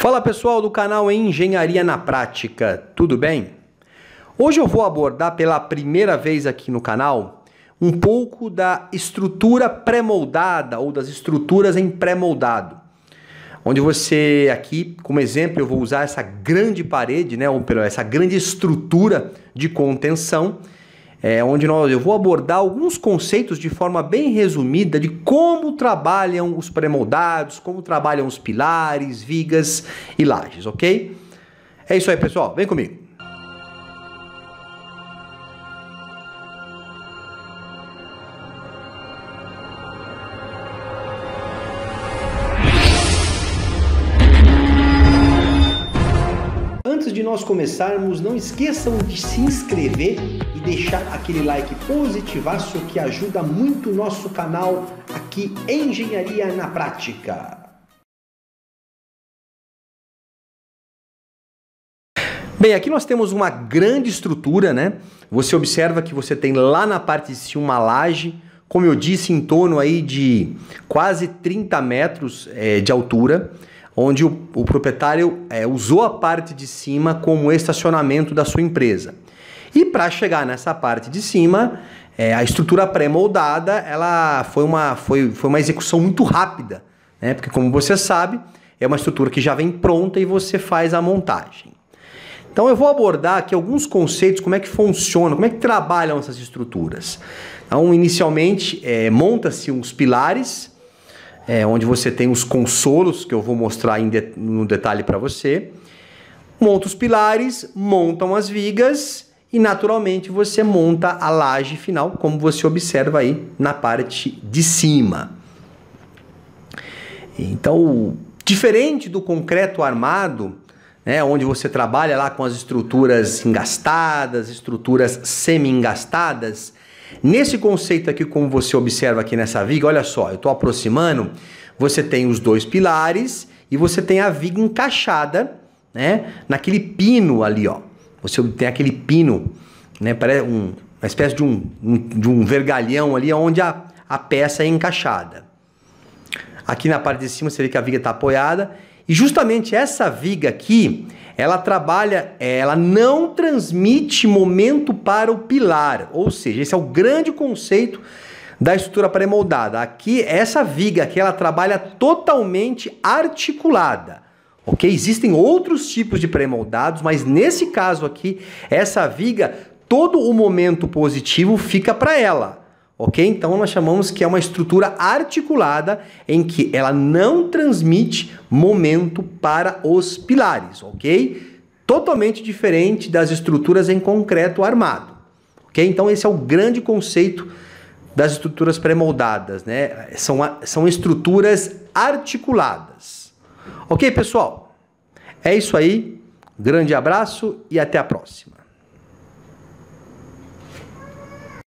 Fala pessoal do canal Engenharia na Prática, tudo bem? Hoje eu vou abordar pela primeira vez aqui no canal um pouco da estrutura pré-moldada ou das estruturas em pré-moldado. Onde você aqui, como exemplo, eu vou usar essa grande parede, né, ou essa grande estrutura de contenção é, onde nós, eu vou abordar alguns conceitos de forma bem resumida de como trabalham os pré-moldados, como trabalham os pilares, vigas e lajes, ok? É isso aí, pessoal. Vem comigo. de nós começarmos, não esqueçam de se inscrever e deixar aquele like positivaço que ajuda muito o nosso canal aqui Engenharia na Prática. Bem, aqui nós temos uma grande estrutura, né? Você observa que você tem lá na parte de cima uma laje, como eu disse, em torno aí de quase 30 metros é, de altura onde o, o proprietário é, usou a parte de cima como estacionamento da sua empresa. E para chegar nessa parte de cima, é, a estrutura pré-moldada ela foi uma, foi, foi uma execução muito rápida, né? porque como você sabe, é uma estrutura que já vem pronta e você faz a montagem. Então eu vou abordar aqui alguns conceitos, como é que funciona, como é que trabalham essas estruturas. Então, inicialmente, é, monta-se uns pilares, é, onde você tem os consolos, que eu vou mostrar de, no detalhe para você. Monta os pilares, montam as vigas e naturalmente você monta a laje final, como você observa aí na parte de cima. Então, diferente do concreto armado, né, onde você trabalha lá com as estruturas engastadas, estruturas semi-engastadas, Nesse conceito aqui, como você observa aqui nessa viga, olha só, eu estou aproximando, você tem os dois pilares e você tem a viga encaixada, né, naquele pino ali, ó. Você tem aquele pino, né, parece um, uma espécie de um, um, de um vergalhão ali, onde a, a peça é encaixada. Aqui na parte de cima você vê que a viga está apoiada e justamente essa viga aqui, ela trabalha, eh, ela não transmite momento para o pilar, ou seja, esse é o grande conceito da estrutura pré-moldada. Aqui, essa viga aqui, ela trabalha totalmente articulada. Ok? Existem outros tipos de pré-moldados, mas nesse caso aqui, essa viga, todo o momento positivo fica para ela ok? Então nós chamamos que é uma estrutura articulada em que ela não transmite momento para os pilares, ok? Totalmente diferente das estruturas em concreto armado, ok? Então esse é o grande conceito das estruturas pré-moldadas, né? São, são estruturas articuladas. Ok, pessoal? É isso aí. Grande abraço e até a próxima.